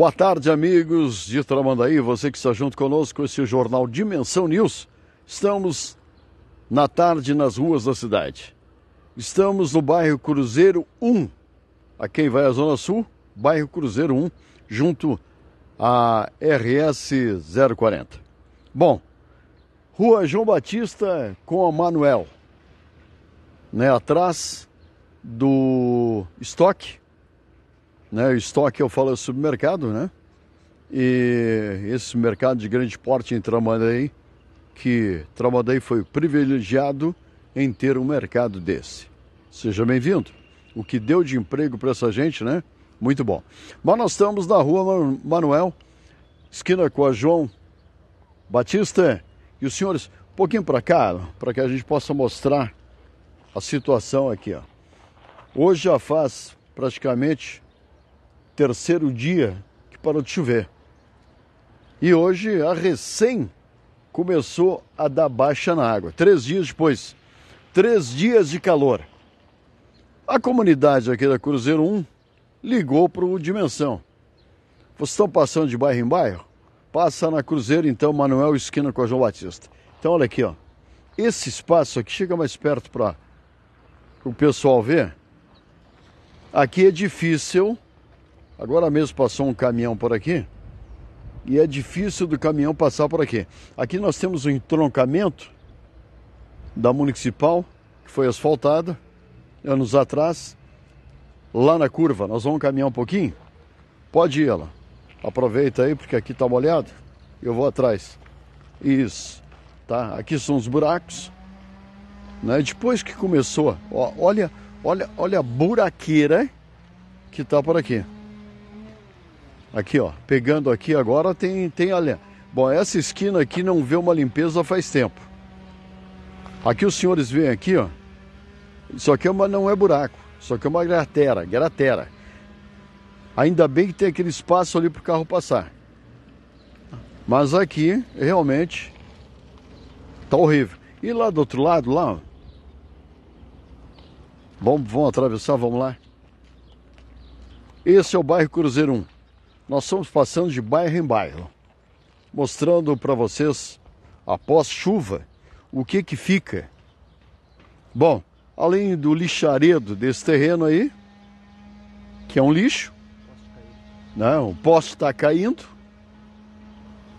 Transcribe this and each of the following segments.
Boa tarde, amigos de Tramandaí, você que está junto conosco, esse é jornal Dimensão News. Estamos na tarde nas ruas da cidade. Estamos no bairro Cruzeiro 1. A quem vai à Zona Sul, bairro Cruzeiro 1, junto à RS 040. Bom, Rua João Batista com a Manuel, né, atrás do estoque né? Estoque, eu falo, é supermercado, né? E esse mercado de grande porte em Tramandaí, que Tramandaí foi privilegiado em ter um mercado desse. Seja bem-vindo. O que deu de emprego para essa gente, né? Muito bom. Mas nós estamos na rua Manuel, esquina com a João Batista. E os senhores, um pouquinho para cá, para que a gente possa mostrar a situação aqui. Ó. Hoje já faz praticamente terceiro dia que parou de chover. E hoje a recém começou a dar baixa na água. Três dias depois, três dias de calor. A comunidade aqui da Cruzeiro 1 ligou para o Dimensão. Vocês estão passando de bairro em bairro? Passa na Cruzeiro, então, Manuel Esquina com a João Batista. Então, olha aqui, ó. Esse espaço aqui chega mais perto para o pessoal ver. Aqui é difícil Agora mesmo passou um caminhão por aqui e é difícil do caminhão passar por aqui. Aqui nós temos um entroncamento da municipal que foi asfaltada anos atrás, lá na curva. Nós vamos caminhar um pouquinho? Pode ir, ela. Aproveita aí porque aqui está molhado. Eu vou atrás. Isso, tá? Aqui são os buracos. Né? Depois que começou, ó, olha, olha, olha a buraqueira que está por aqui. Aqui, ó, pegando aqui agora tem, tem olha. Bom, essa esquina aqui não vê uma limpeza faz tempo. Aqui os senhores veem aqui, ó. Isso aqui é uma, não é buraco, só que é uma gratera, gratera. Ainda bem que tem aquele espaço ali para o carro passar. Mas aqui, realmente, tá horrível. E lá do outro lado, lá, ó, vamos, vamos atravessar, vamos lá. Esse é o bairro Cruzeiro 1 nós estamos passando de bairro em bairro, mostrando para vocês, após chuva, o que que fica. Bom, além do lixaredo desse terreno aí, que é um lixo, né? o poste está caindo.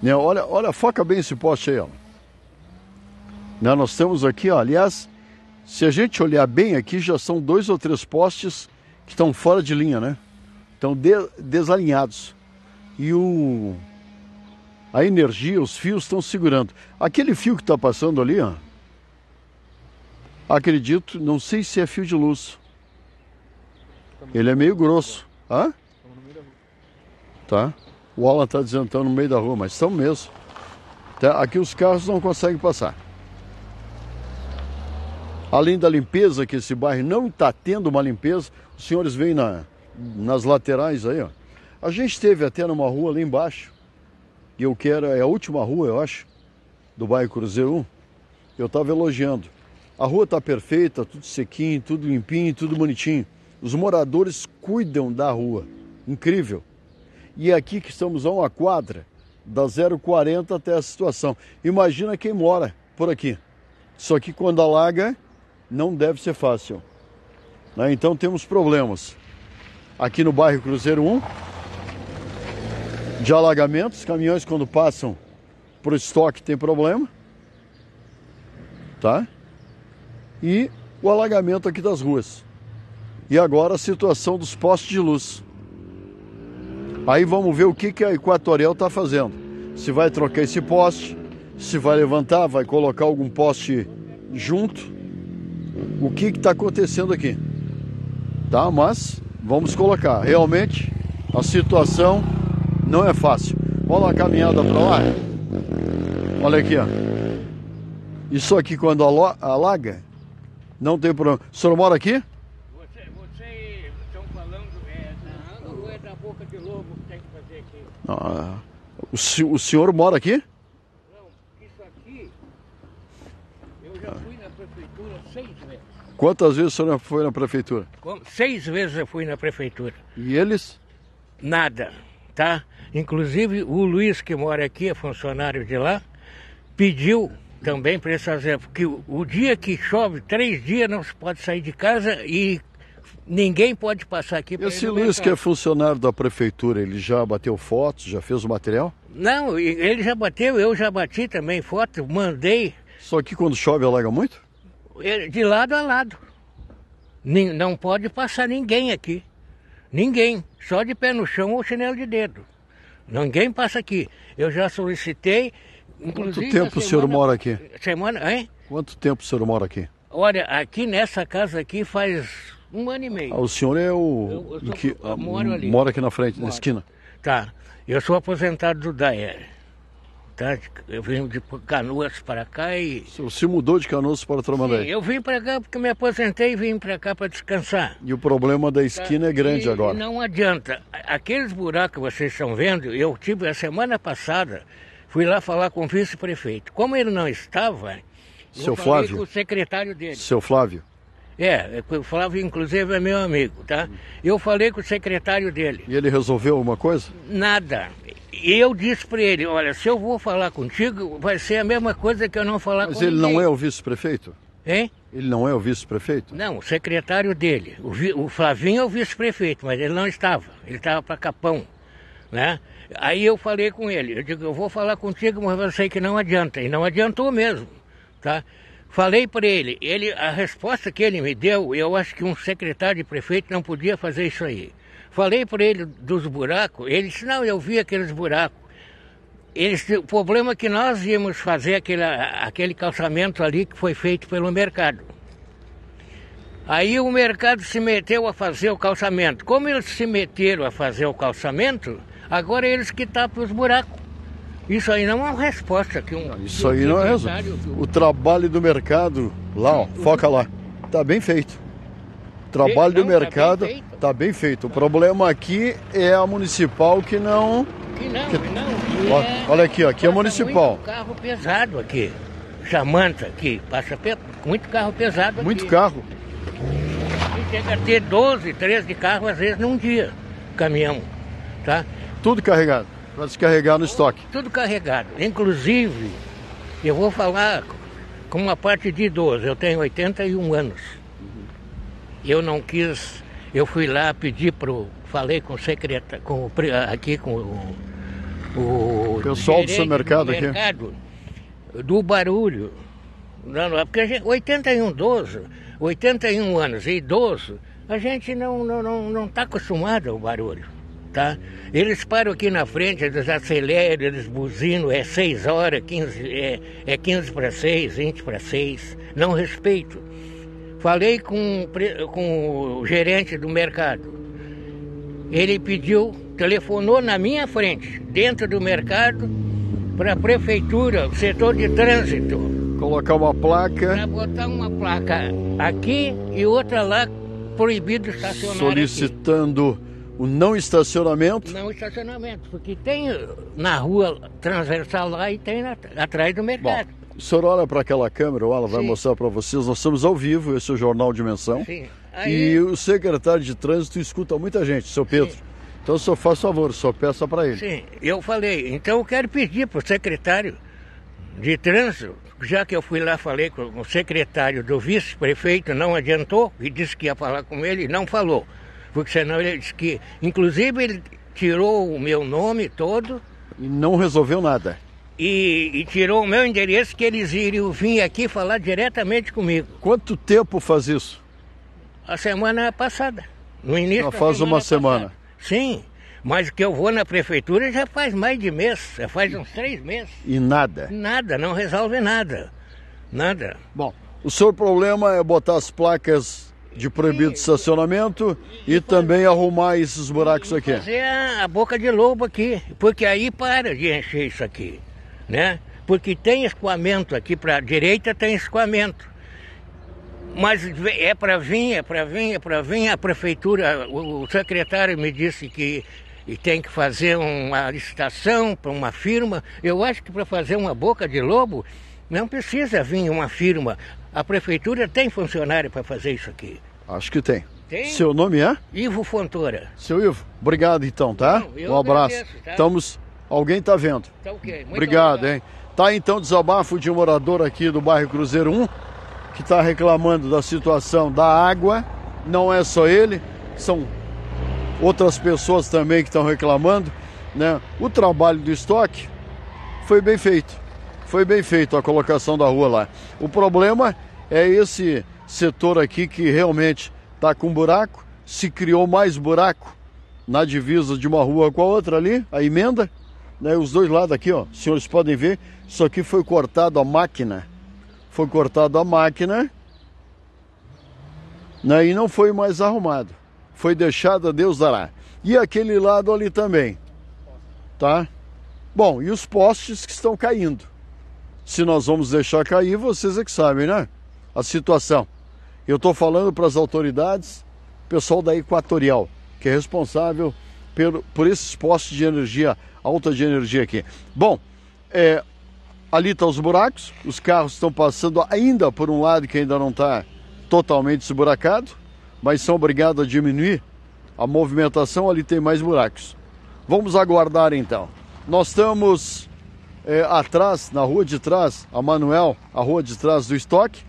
Né? Olha, olha, foca bem esse poste aí. Ó. Né? Nós temos aqui, ó, aliás, se a gente olhar bem aqui, já são dois ou três postes que estão fora de linha, né? Estão de desalinhados e o a energia, os fios estão segurando. Aquele fio que está passando ali, ó, acredito, não sei se é fio de luz. Ele é meio grosso. Hã? Tá. O Alan está dizendo que no meio da rua, mas estão mesmo. Tá? Aqui os carros não conseguem passar. Além da limpeza, que esse bairro não está tendo uma limpeza, os senhores veem na, nas laterais aí, ó. A gente esteve até numa rua lá embaixo, e eu quero, é a última rua, eu acho, do bairro Cruzeiro 1. Eu estava elogiando. A rua está perfeita, tudo sequinho, tudo limpinho, tudo bonitinho. Os moradores cuidam da rua. Incrível. E é aqui que estamos a uma quadra, da 040 até a situação. Imagina quem mora por aqui. Só que quando alaga, não deve ser fácil. Né? Então temos problemas. Aqui no bairro Cruzeiro 1, de alagamentos, caminhões quando passam para o estoque tem problema, tá? E o alagamento aqui das ruas. E agora a situação dos postes de luz. Aí vamos ver o que, que a Equatorial está fazendo. Se vai trocar esse poste, se vai levantar, vai colocar algum poste junto. O que está acontecendo aqui? Tá? Mas vamos colocar. Realmente a situação não é fácil. Olha a caminhada para lá. Olha aqui, ó. Isso aqui quando alaga, não tem problema. O senhor mora aqui? Você, vocês estão falando é, da ou é boca de lobo que tem que fazer aqui? Ah, o, o senhor mora aqui? Não, isso aqui eu já fui na prefeitura seis vezes. Quantas vezes o senhor foi na prefeitura? Seis vezes eu fui na prefeitura. E eles? Nada tá? Inclusive o Luiz que mora aqui, é funcionário de lá, pediu também para esse fazer porque o dia que chove, três dias não se pode sair de casa e ninguém pode passar aqui. Esse Luiz que é funcionário da prefeitura, ele já bateu fotos, já fez o material? Não, ele já bateu, eu já bati também foto, mandei. Só que quando chove alaga muito? É, de lado a lado. Não pode passar ninguém aqui. Ninguém, só de pé no chão ou chinelo de dedo. Ninguém passa aqui. Eu já solicitei. Quanto tempo semana, o senhor mora aqui? Semana, hein? Quanto tempo o senhor mora aqui? Olha, aqui nessa casa aqui faz um ano e meio. Ah, o senhor é o eu, eu sou, que eu moro ah, ali. mora aqui na frente, moro. na esquina? Tá. Eu sou aposentado do DAER. Eu vim de Canoas para cá e. O senhor se mudou de Canoas para Tramandaí? Sim, eu vim para cá porque me aposentei e vim para cá para descansar. E o problema da esquina é tá, grande e, agora. Não adianta. Aqueles buracos que vocês estão vendo, eu tive a semana passada, fui lá falar com o vice-prefeito. Como ele não estava, seu eu falei Flávio? com o secretário dele. Seu Flávio? É, é o Flávio, inclusive, é meu amigo, tá? Eu falei com o secretário dele. E ele resolveu alguma coisa? Nada eu disse para ele, olha, se eu vou falar contigo, vai ser a mesma coisa que eu não falar Mas com ele ninguém. não é o vice-prefeito? Hein? Ele não é o vice-prefeito? Não, o secretário dele. O, o Flavinho é o vice-prefeito, mas ele não estava. Ele estava para Capão, né? Aí eu falei com ele, eu digo, eu vou falar contigo, mas eu sei que não adianta. E não adiantou mesmo, tá? Falei para ele, ele, a resposta que ele me deu, eu acho que um secretário de prefeito não podia fazer isso aí. Falei para ele dos buracos, ele disse, não, eu vi aqueles buracos. Eles, o problema é que nós íamos fazer aquele, aquele calçamento ali que foi feito pelo mercado. Aí o mercado se meteu a fazer o calçamento. Como eles se meteram a fazer o calçamento, agora eles que tapam os buracos. Isso aí não é uma resposta que um. Isso aí não é. O trabalho do mercado, lá, ó, foca lá. está bem feito trabalho do tá mercado está bem, tá bem, feito. O problema aqui é a municipal que não. Que não, que... não. Olha, é... olha aqui, aqui passa é municipal. Muito carro pesado aqui. Chamanta aqui, passa pe... muito carro pesado Muito aqui. carro? E chega a ter 12, 13 carros às vezes num dia, caminhão, tá? Tudo carregado, para descarregar no estoque. Tudo carregado. Inclusive, eu vou falar com uma parte de idoso, eu tenho 81 anos. Eu não quis, eu fui lá pedir pro, falei com o secretário, com, aqui com o, o pessoal do seu mercado, do mercado do barulho. Não, é porque a gente, 81 idoso, 81 anos e idoso, a gente não não não, não tá acostumado ao barulho. Tá? Eles param aqui na frente, eles aceleram, eles buzinam, é 6 horas, 15, é, é 15 para 6, 20 para 6. Não respeito. Falei com, com o gerente do mercado. Ele pediu, telefonou na minha frente, dentro do mercado, para a prefeitura, o setor de trânsito. Colocar uma placa. Para botar uma placa aqui e outra lá proibido estacionar. Solicitando aqui. o não estacionamento? Não estacionamento, porque tem na rua transversal lá e tem na, atrás do mercado. Bom. O senhor olha para aquela câmera, o Alan vai Sim. mostrar para vocês. Nós estamos ao vivo, esse é o Jornal Dimensão. Sim. Aí... E o secretário de trânsito escuta muita gente, seu Pedro. Sim. Então o senhor faz favor, só peça para ele. Sim, eu falei. Então eu quero pedir para o secretário de trânsito, já que eu fui lá, falei com o secretário do vice-prefeito, não adiantou, e disse que ia falar com ele e não falou. Porque senão ele disse que, inclusive, ele tirou o meu nome todo. E não resolveu nada e, e, tirou o meu endereço que eles iriam vir aqui falar diretamente comigo. Quanto tempo faz isso? A semana passada. No início Já faz semana uma semana. Passada. Sim, mas que eu vou na prefeitura já faz mais de mês, já faz uns três meses. E nada? Nada, não resolve nada. Nada. Bom, o seu problema é botar as placas de proibido estacionamento e, e, também fazer, arrumar esses buracos aqui. Fazer a, a boca de lobo aqui, porque aí para de encher isso aqui né? Porque tem escoamento aqui para a direita, tem escoamento. Mas é para vir, é para vir, é para vir. A prefeitura, o secretário me disse que e tem que fazer uma licitação para uma firma. Eu acho que para fazer uma boca de lobo não precisa vir uma firma. A prefeitura tem funcionário para fazer isso aqui. Acho que tem. tem. Seu nome é? Ivo Fontoura. Seu Ivo, obrigado então, tá? Não, um agradeço, abraço. Tá? Estamos Alguém está vendo. Tá ok. Muito obrigado, hein? Tá então desabafo de um morador aqui do bairro Cruzeiro 1, que está reclamando da situação da água. Não é só ele, são outras pessoas também que estão reclamando. Né? O trabalho do estoque foi bem feito. Foi bem feito a colocação da rua lá. O problema é esse setor aqui que realmente está com buraco, se criou mais buraco na divisa de uma rua com a outra ali, a emenda, né? Os dois lados aqui, ó, os senhores podem ver, isso aqui foi cortado a máquina. Foi cortado a máquina né? e não foi mais arrumado. Foi deixado a Deus dará. E aquele lado ali também. Tá? Bom, e os postes que estão caindo. Se nós vamos deixar cair, vocês é que sabem, né? A situação. Eu estou falando para as autoridades, pessoal da Equatorial, que é responsável pelo, por esses postes de energia, alta de energia aqui. Bom, é, ali estão tá os buracos, os carros estão passando ainda por um lado que ainda não está totalmente esburacado, mas são obrigados a diminuir a movimentação, ali tem mais buracos. Vamos aguardar então. Nós estamos é, atrás, na rua de trás, a Manuel, a rua de trás do estoque,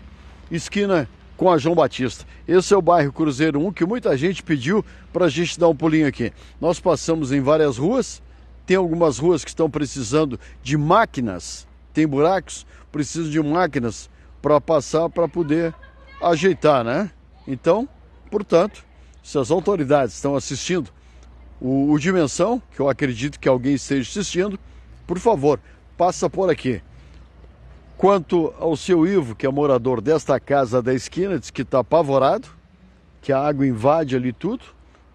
esquina com a João Batista. Esse é o bairro Cruzeiro 1 que muita gente pediu para a gente dar um pulinho aqui. Nós passamos em várias ruas, tem algumas ruas que estão precisando de máquinas, tem buracos, precisam de máquinas para passar para poder ajeitar, né? Então, portanto, se as autoridades estão assistindo o, o Dimensão, que eu acredito que alguém esteja assistindo, por favor, passa por aqui. Quanto ao seu Ivo, que é morador desta casa da esquina, diz que está apavorado, que a água invade ali tudo,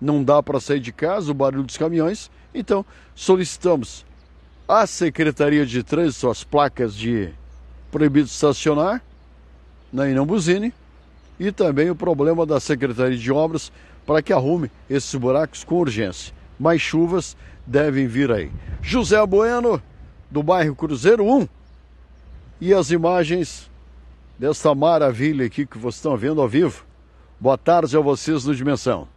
não dá para sair de casa, o barulho dos caminhões. Então, solicitamos à Secretaria de Trânsito as placas de proibido estacionar na Inambuzine e também o problema da Secretaria de Obras para que arrume esses buracos com urgência. Mais chuvas devem vir aí. José Bueno, do bairro Cruzeiro 1 e as imagens desta maravilha aqui que vocês estão vendo ao vivo. Boa tarde a vocês do Dimensão.